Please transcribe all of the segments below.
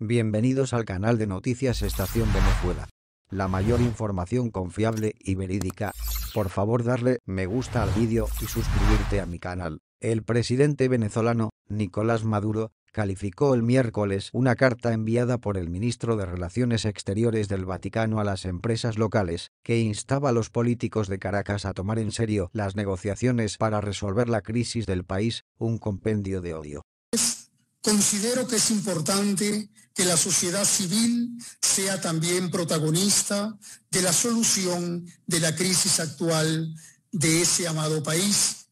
Bienvenidos al canal de noticias Estación Venezuela. La mayor información confiable y verídica. Por favor darle me gusta al vídeo y suscribirte a mi canal. El presidente venezolano, Nicolás Maduro, calificó el miércoles una carta enviada por el ministro de Relaciones Exteriores del Vaticano a las empresas locales, que instaba a los políticos de Caracas a tomar en serio las negociaciones para resolver la crisis del país, un compendio de odio. Considero que es importante que la sociedad civil sea también protagonista de la solución de la crisis actual de ese amado país,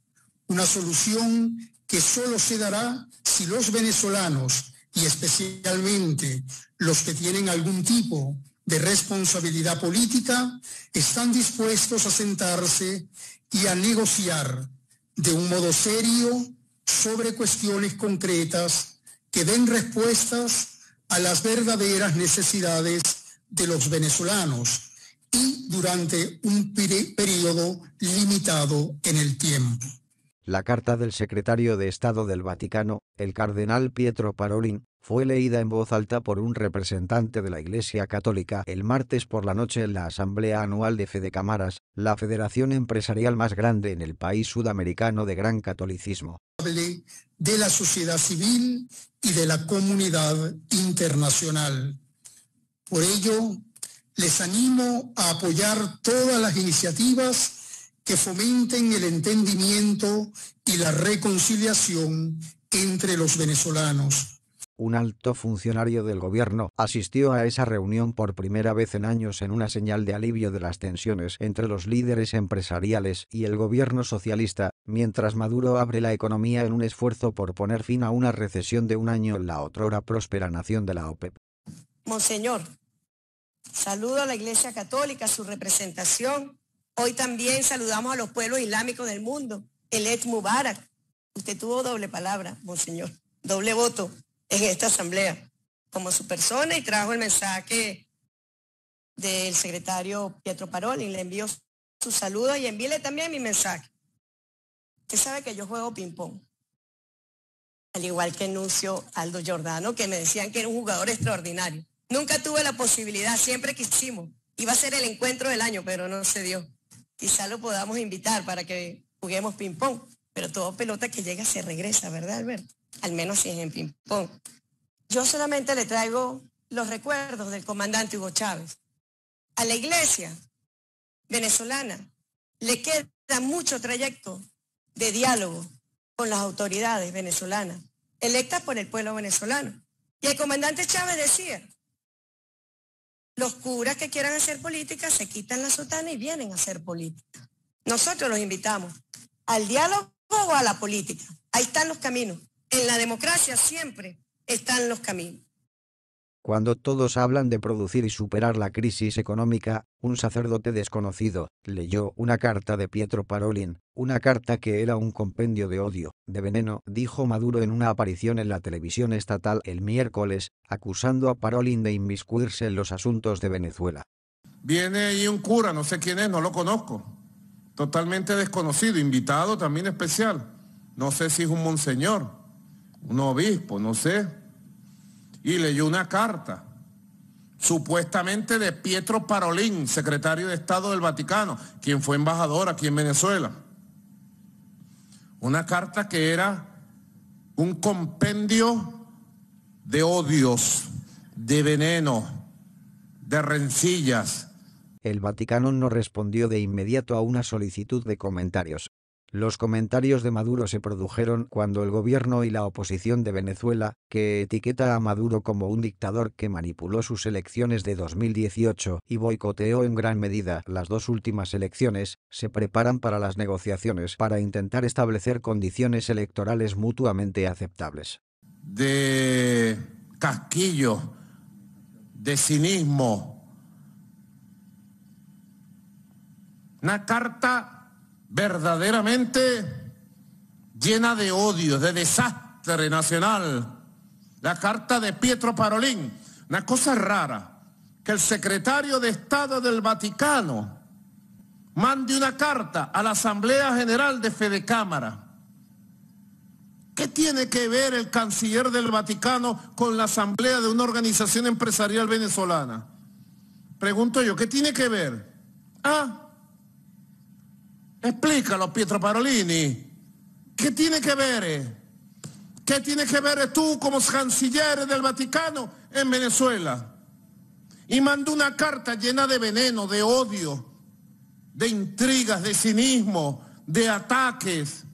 una solución que solo se dará si los venezolanos y especialmente los que tienen algún tipo de responsabilidad política están dispuestos a sentarse y a negociar de un modo serio sobre cuestiones concretas que den respuestas a las verdaderas necesidades de los venezolanos y durante un periodo limitado en el tiempo. La carta del secretario de Estado del Vaticano, el cardenal Pietro Parolin, fue leída en voz alta por un representante de la Iglesia Católica el martes por la noche en la Asamblea Anual de Fedecamaras, la federación empresarial más grande en el país sudamericano de gran catolicismo de la sociedad civil y de la comunidad internacional. Por ello, les animo a apoyar todas las iniciativas que fomenten el entendimiento y la reconciliación entre los venezolanos un alto funcionario del gobierno, asistió a esa reunión por primera vez en años en una señal de alivio de las tensiones entre los líderes empresariales y el gobierno socialista, mientras Maduro abre la economía en un esfuerzo por poner fin a una recesión de un año en la otrora próspera nación de la OPEP. E monseñor, saludo a la Iglesia Católica, su representación. Hoy también saludamos a los pueblos islámicos del mundo, el Et Mubarak. Usted tuvo doble palabra, Monseñor, doble voto en esta asamblea como su persona y trajo el mensaje del secretario Pietro Paroli. Le envío su saludo y envíele también mi mensaje. Usted sabe que yo juego ping-pong, al igual que Nuncio Aldo Giordano, que me decían que era un jugador extraordinario. Nunca tuve la posibilidad, siempre quisimos. Iba a ser el encuentro del año, pero no se dio. Quizá lo podamos invitar para que juguemos ping-pong, pero todo pelota que llega se regresa, ¿verdad, Alberto? al menos si es en ping-pong. Yo solamente le traigo los recuerdos del comandante Hugo Chávez. A la iglesia venezolana le queda mucho trayecto de diálogo con las autoridades venezolanas, electas por el pueblo venezolano. Y el comandante Chávez decía, los curas que quieran hacer política se quitan la sotana y vienen a hacer política. Nosotros los invitamos al diálogo o a la política. Ahí están los caminos. En la democracia siempre están los caminos. Cuando todos hablan de producir y superar la crisis económica, un sacerdote desconocido leyó una carta de Pietro Parolin, una carta que era un compendio de odio, de veneno, dijo Maduro en una aparición en la televisión estatal el miércoles, acusando a Parolin de inmiscuirse en los asuntos de Venezuela. Viene ahí un cura, no sé quién es, no lo conozco, totalmente desconocido, invitado también especial, no sé si es un monseñor un obispo, no sé, y leyó una carta supuestamente de Pietro Parolín, secretario de Estado del Vaticano, quien fue embajador aquí en Venezuela. Una carta que era un compendio de odios, de veneno, de rencillas. El Vaticano no respondió de inmediato a una solicitud de comentarios. Los comentarios de Maduro se produjeron cuando el gobierno y la oposición de Venezuela, que etiqueta a Maduro como un dictador que manipuló sus elecciones de 2018 y boicoteó en gran medida las dos últimas elecciones, se preparan para las negociaciones para intentar establecer condiciones electorales mutuamente aceptables. De casquillo, de cinismo, una carta verdaderamente llena de odio, de desastre nacional. La carta de Pietro Parolín, una cosa rara, que el secretario de Estado del Vaticano mande una carta a la Asamblea General de Fede Cámara. ¿Qué tiene que ver el canciller del Vaticano con la asamblea de una organización empresarial venezolana? Pregunto yo, ¿qué tiene que ver? Ah, Explícalo, Pietro Parolini. ¿Qué tiene que ver? Eh? ¿Qué tiene que ver tú como canciller del Vaticano en Venezuela? Y mandó una carta llena de veneno, de odio, de intrigas, de cinismo, de ataques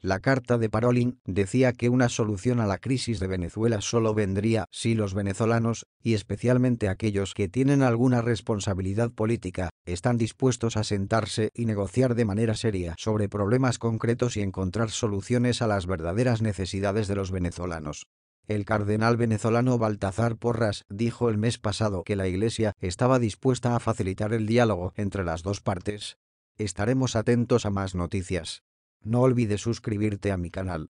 la carta de Parolin decía que una solución a la crisis de Venezuela solo vendría si los venezolanos, y especialmente aquellos que tienen alguna responsabilidad política, están dispuestos a sentarse y negociar de manera seria sobre problemas concretos y encontrar soluciones a las verdaderas necesidades de los venezolanos. El cardenal venezolano Baltazar Porras dijo el mes pasado que la Iglesia estaba dispuesta a facilitar el diálogo entre las dos partes. Estaremos atentos a más noticias. No olvides suscribirte a mi canal.